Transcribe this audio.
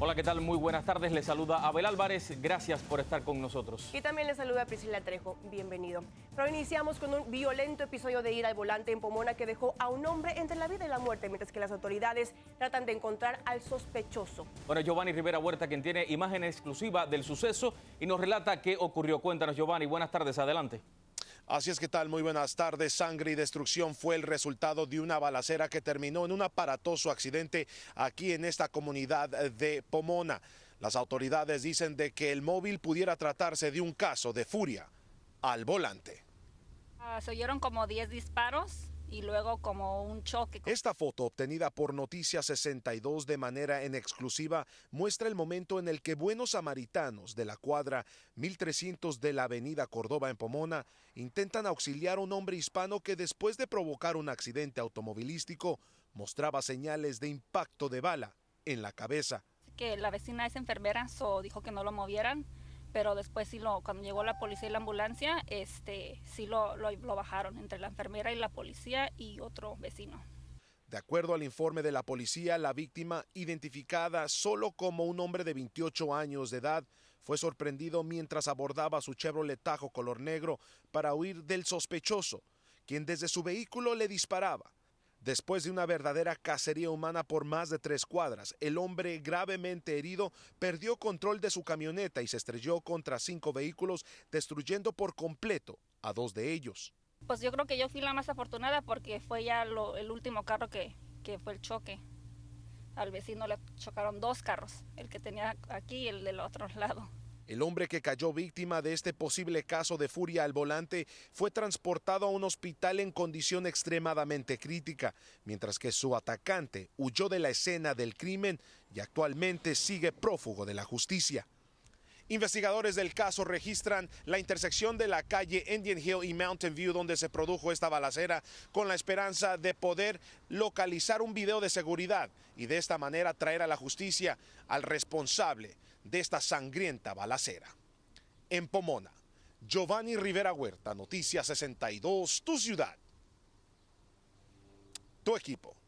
Hola, ¿qué tal? Muy buenas tardes. Les saluda Abel Álvarez. Gracias por estar con nosotros. Y también les saluda Priscila Trejo. Bienvenido. Pero iniciamos con un violento episodio de ir al volante en Pomona que dejó a un hombre entre la vida y la muerte, mientras que las autoridades tratan de encontrar al sospechoso. Bueno, Giovanni Rivera Huerta, quien tiene imagen exclusiva del suceso y nos relata qué ocurrió. Cuéntanos, Giovanni. Buenas tardes. Adelante. Así es que tal, muy buenas tardes. Sangre y destrucción fue el resultado de una balacera que terminó en un aparatoso accidente aquí en esta comunidad de Pomona. Las autoridades dicen de que el móvil pudiera tratarse de un caso de furia al volante. Ah, se oyeron como 10 disparos y luego como un choque. Esta foto obtenida por Noticias 62 de manera en exclusiva muestra el momento en el que buenos samaritanos de la cuadra 1300 de la avenida Córdoba en Pomona intentan auxiliar a un hombre hispano que después de provocar un accidente automovilístico mostraba señales de impacto de bala en la cabeza. Que la vecina es enfermera, dijo que no lo movieran pero después sí lo, cuando llegó la policía y la ambulancia, este, sí lo, bajaron entre la enfermera y la policía y otro vecino. De acuerdo al informe de la policía, la víctima, identificada solo como un hombre de 28 años de edad, fue sorprendido mientras abordaba su Chevrolet Tajo color negro para huir del sospechoso, quien desde su vehículo le disparaba. Después de una verdadera cacería humana por más de tres cuadras, el hombre gravemente herido perdió control de su camioneta y se estrelló contra cinco vehículos, destruyendo por completo a dos de ellos. Pues yo creo que yo fui la más afortunada porque fue ya el último carro que, que fue el choque. Al vecino le chocaron dos carros, el que tenía aquí y el del otro lado. El hombre que cayó víctima de este posible caso de furia al volante fue transportado a un hospital en condición extremadamente crítica, mientras que su atacante huyó de la escena del crimen y actualmente sigue prófugo de la justicia. Investigadores del caso registran la intersección de la calle Indian Hill y Mountain View donde se produjo esta balacera con la esperanza de poder localizar un video de seguridad y de esta manera traer a la justicia al responsable de esta sangrienta balacera. En Pomona, Giovanni Rivera Huerta, Noticias 62, tu ciudad, tu equipo.